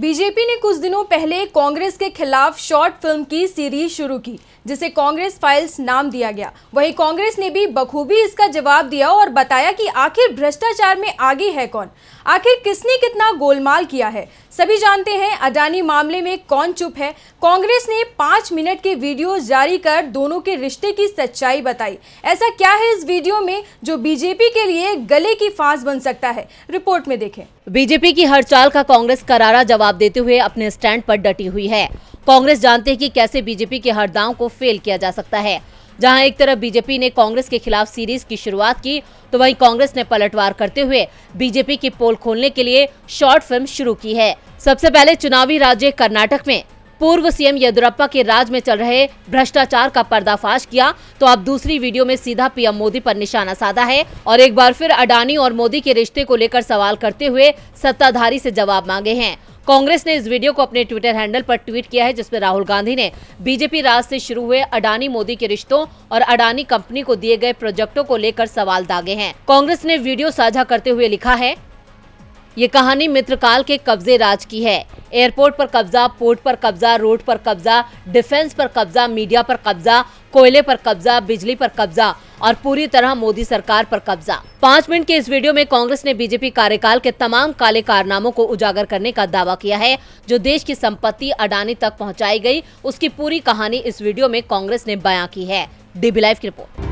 BJP ने कुछ दिनों पहले कांग्रेस के खिलाफ शॉर्ट फिल्म की सीरीज शुरू की जिसे कांग्रेस फाइल्स नाम दिया गया वहीं कांग्रेस ने भी बखूबी इसका जवाब दिया और बताया कि आखिर भ्रष्टाचार में आगे है कौन आखिर किसने कितना गोलमाल किया है सभी जानते हैं अडानी मामले में कौन चुप है कांग्रेस ने पाँच मिनट के वीडियो जारी कर दोनों के रिश्ते की सच्चाई बताई ऐसा क्या है इस वीडियो में जो बीजेपी के लिए गले की फांस बन सकता है रिपोर्ट में देखे बीजेपी की हर चाल का कांग्रेस करारा जवाब जवाब देते हुए अपने स्टैंड पर डटी हुई है कांग्रेस जानते है कि कैसे बीजेपी के हर दांव को फेल किया जा सकता है जहां एक तरफ बीजेपी ने कांग्रेस के खिलाफ सीरीज की शुरुआत की तो वहीं कांग्रेस ने पलटवार करते हुए बीजेपी की पोल खोलने के लिए शॉर्ट फिल्म शुरू की है सबसे पहले चुनावी राज्य कर्नाटक में पूर्व सीएम येदुरप्पा के राज में चल रहे भ्रष्टाचार का पर्दाफाश किया तो अब दूसरी वीडियो में सीधा पीएम मोदी पर निशाना साधा है और एक बार फिर अडानी और मोदी के रिश्ते को लेकर सवाल करते हुए सत्ताधारी से जवाब मांगे हैं कांग्रेस ने इस वीडियो को अपने ट्विटर हैंडल पर ट्वीट किया है जिसमें राहुल गांधी ने बीजेपी राज से शुरू हुए अडानी मोदी के रिश्तों और अडानी कंपनी को दिए गए प्रोजेक्टों को लेकर सवाल दागे हैं कांग्रेस ने वीडियो साझा करते हुए लिखा है ये कहानी मित्रकाल के कब्जे राज की है एयरपोर्ट पर कब्जा पोर्ट पर कब्जा रोड पर कब्जा डिफेंस पर कब्जा मीडिया पर कब्जा कोयले पर कब्जा बिजली पर कब्जा और पूरी तरह मोदी सरकार पर कब्जा पाँच मिनट के इस वीडियो में कांग्रेस ने बीजेपी कार्यकाल के तमाम काले कारनामों को उजागर करने का दावा किया है जो देश की संपत्ति अडानी तक पहुँचाई गयी उसकी पूरी कहानी इस वीडियो में कांग्रेस ने बया की है डीबी लाइव की रिपोर्ट